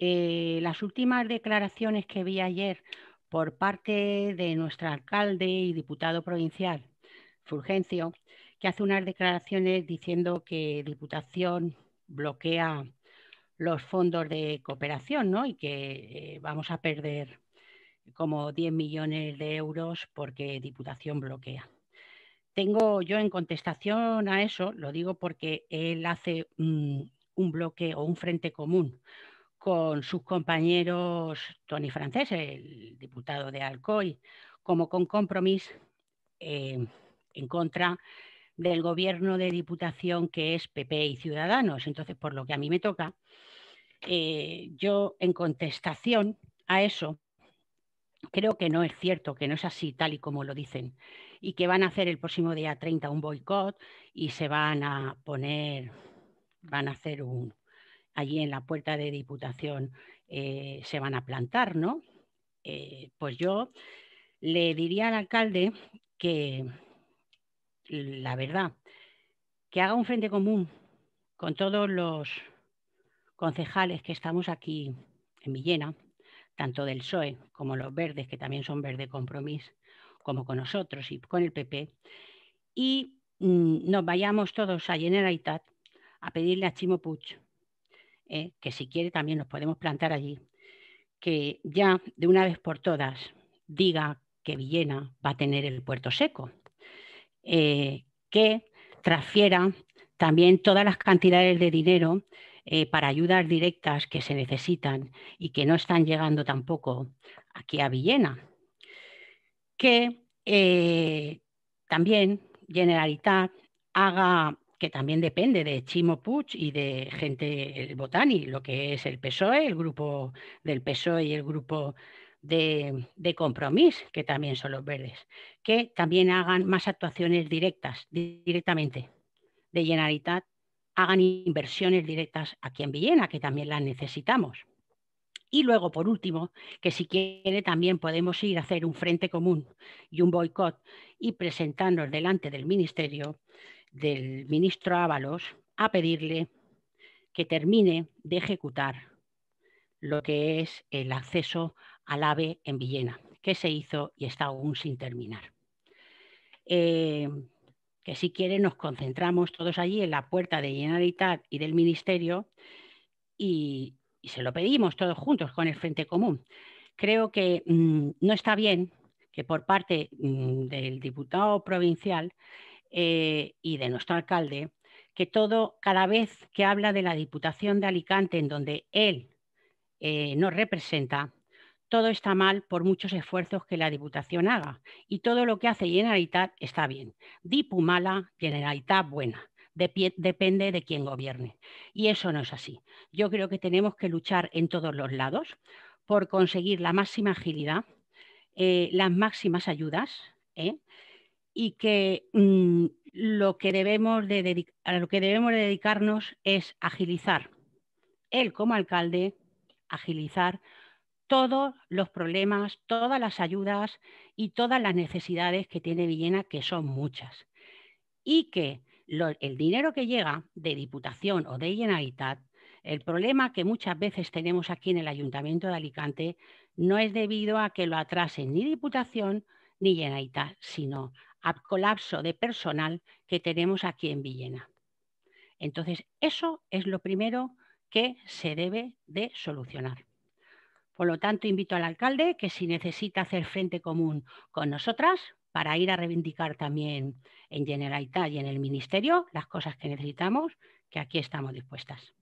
Eh, las últimas declaraciones que vi ayer por parte de nuestro alcalde y diputado provincial, Fulgencio, que hace unas declaraciones diciendo que Diputación bloquea los fondos de cooperación ¿no? y que eh, vamos a perder como 10 millones de euros porque Diputación bloquea. Tengo yo en contestación a eso, lo digo porque él hace un bloque o un frente común con sus compañeros Tony Francés, el diputado de Alcoy, como con compromiso eh, en contra del gobierno de diputación que es PP y Ciudadanos. Entonces, por lo que a mí me toca, eh, yo en contestación a eso, creo que no es cierto, que no es así tal y como lo dicen, y que van a hacer el próximo día 30 un boicot y se van a poner, van a hacer un, allí en la puerta de Diputación eh, se van a plantar, ¿no? Eh, pues yo le diría al alcalde que, la verdad, que haga un frente común con todos los concejales que estamos aquí en Villena, tanto del PSOE como los verdes, que también son verde compromiso, como con nosotros y con el PP, y mm, nos vayamos todos a Generalitat a pedirle a Chimo Puch. Eh, que si quiere también nos podemos plantar allí, que ya de una vez por todas diga que Villena va a tener el puerto seco, eh, que transfiera también todas las cantidades de dinero eh, para ayudas directas que se necesitan y que no están llegando tampoco aquí a Villena, que también Generalitat haga que también depende de Chimo Puig y de gente, el eh, Botani, lo que es el PSOE, el grupo del PSOE y el grupo de, de Compromís, que también son los verdes, que también hagan más actuaciones directas, directamente, de Generalitat, hagan inversiones directas aquí en Villena, que también las necesitamos. Y luego, por último, que si quiere también podemos ir a hacer un frente común y un boicot y presentarnos delante del Ministerio del ministro Ábalos a pedirle que termine de ejecutar lo que es el acceso al AVE en Villena, que se hizo y está aún sin terminar. Eh, que si quiere nos concentramos todos allí en la puerta de Generalitat y del Ministerio y, se lo pedimos todos juntos con el Frente Común. Creo que mm, no está bien que por parte mm, del diputado provincial eh, y de nuestro alcalde, que todo, cada vez que habla de la Diputación de Alicante, en donde él eh, nos representa, todo está mal por muchos esfuerzos que la Diputación haga. Y todo lo que hace Generalitat está bien. Dipu mala, Generalitat buena. depende de quién gobierne. Y eso no es así. Yo creo que tenemos que luchar en todos los lados por conseguir la máxima agilidad, eh, las máximas ayudas, y que mm, lo, que debemos de lo que debemos dedicarnos es agilizar, él como alcalde, agilizar todos los problemas, todas las ayudas y todas las necesidades que tiene Villena, que son muchas. Y que el dinero que llega de Diputación o de Generalitat, el problema que muchas veces tenemos aquí en el Ayuntamiento de Alicante no es debido a que lo atrasen ni Diputación ni Generalitat, sino al colapso de personal que tenemos aquí en Villena. Entonces, eso es lo primero que se debe de solucionar. Por lo tanto, invito al alcalde que si necesita hacer frente común con nosotras para ir a reivindicar también en Generalitat y en el Ministerio las cosas que necesitamos, que aquí estamos dispuestas.